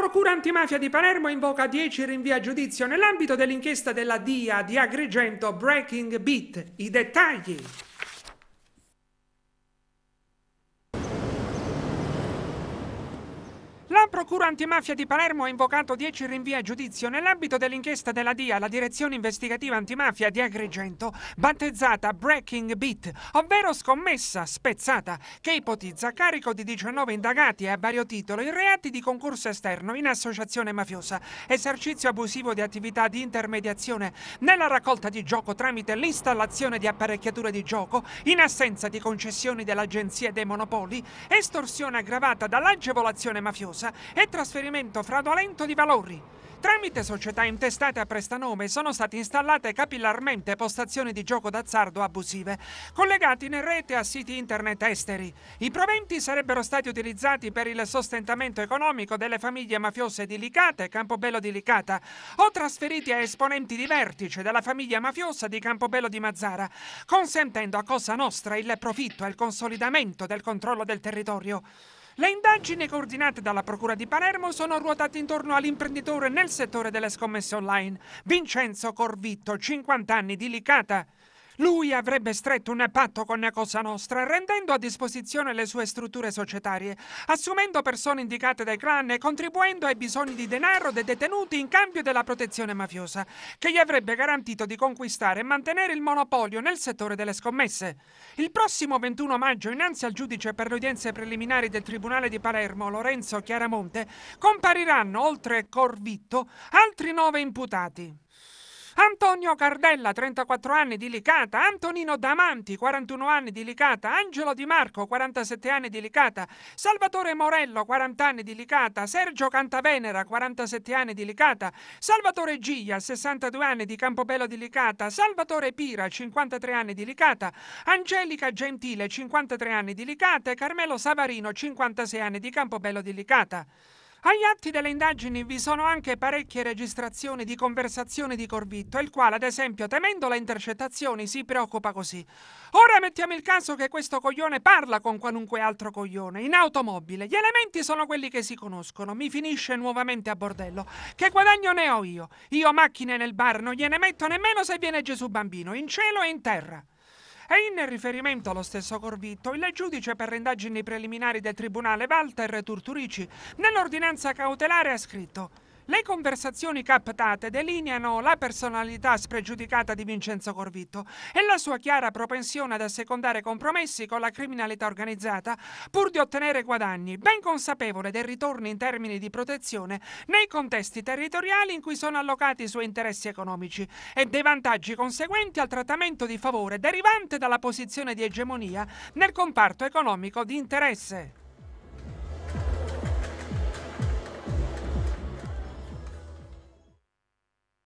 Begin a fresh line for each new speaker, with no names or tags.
Procura antimafia di Palermo invoca 10 rinvii a giudizio nell'ambito dell'inchiesta della DIA di Agrigento Breaking Beat. I dettagli. La Procura Antimafia di Palermo ha invocato 10 rinvii a giudizio nell'ambito dell'inchiesta della DIA, la Direzione Investigativa Antimafia di Agrigento, battezzata Breaking Beat, ovvero scommessa spezzata, che ipotizza a carico di 19 indagati e a vario titolo i reati di concorso esterno in associazione mafiosa, esercizio abusivo di attività di intermediazione nella raccolta di gioco tramite l'installazione di apparecchiature di gioco in assenza di concessioni dell'Agenzia dei Monopoli, estorsione aggravata dall'agevolazione mafiosa e trasferimento fraudolento di valori. Tramite società intestate a prestanome sono state installate capillarmente postazioni di gioco d'azzardo abusive, collegate in rete a siti internet esteri. I proventi sarebbero stati utilizzati per il sostentamento economico delle famiglie mafiose di Licata e Campobello di Licata, o trasferiti a esponenti di vertice della famiglia mafiosa di Campobello di Mazzara, consentendo a Cosa Nostra il profitto e il consolidamento del controllo del territorio. Le indagini coordinate dalla Procura di Palermo sono ruotate intorno all'imprenditore nel settore delle scommesse online, Vincenzo Corvitto, 50 anni di Licata. Lui avrebbe stretto un patto con Cosa Nostra, rendendo a disposizione le sue strutture societarie, assumendo persone indicate dai clan e contribuendo ai bisogni di denaro dei detenuti in cambio della protezione mafiosa, che gli avrebbe garantito di conquistare e mantenere il monopolio nel settore delle scommesse. Il prossimo 21 maggio, innanzi al giudice per le udienze preliminari del Tribunale di Palermo, Lorenzo Chiaramonte, compariranno, oltre Corvitto, altri nove imputati. Antonio Cardella, 34 anni di Licata, Antonino Damanti, 41 anni di Licata, Angelo Di Marco, 47 anni di Licata, Salvatore Morello, 40 anni di Licata, Sergio Cantavenera, 47 anni di Licata, Salvatore Giglia, 62 anni di Campobello di Licata, Salvatore Pira, 53 anni di Licata, Angelica Gentile, 53 anni di Licata e Carmelo Savarino, 56 anni di Campobello di Licata. Agli atti delle indagini vi sono anche parecchie registrazioni di conversazioni di Corvitto, il quale, ad esempio, temendo le intercettazioni, si preoccupa così. Ora mettiamo il caso che questo coglione parla con qualunque altro coglione, in automobile. Gli elementi sono quelli che si conoscono. Mi finisce nuovamente a bordello. Che guadagno ne ho io? Io macchine nel bar non gliene metto nemmeno se viene Gesù bambino, in cielo e in terra. E in riferimento allo stesso Corvitto, il giudice per le indagini preliminari del Tribunale Walter Turturici nell'ordinanza cautelare ha scritto le conversazioni captate delineano la personalità spregiudicata di Vincenzo Corvitto e la sua chiara propensione ad assecondare compromessi con la criminalità organizzata pur di ottenere guadagni, ben consapevole del ritorno in termini di protezione nei contesti territoriali in cui sono allocati i suoi interessi economici e dei vantaggi conseguenti al trattamento di favore derivante dalla posizione di egemonia nel comparto economico di interesse.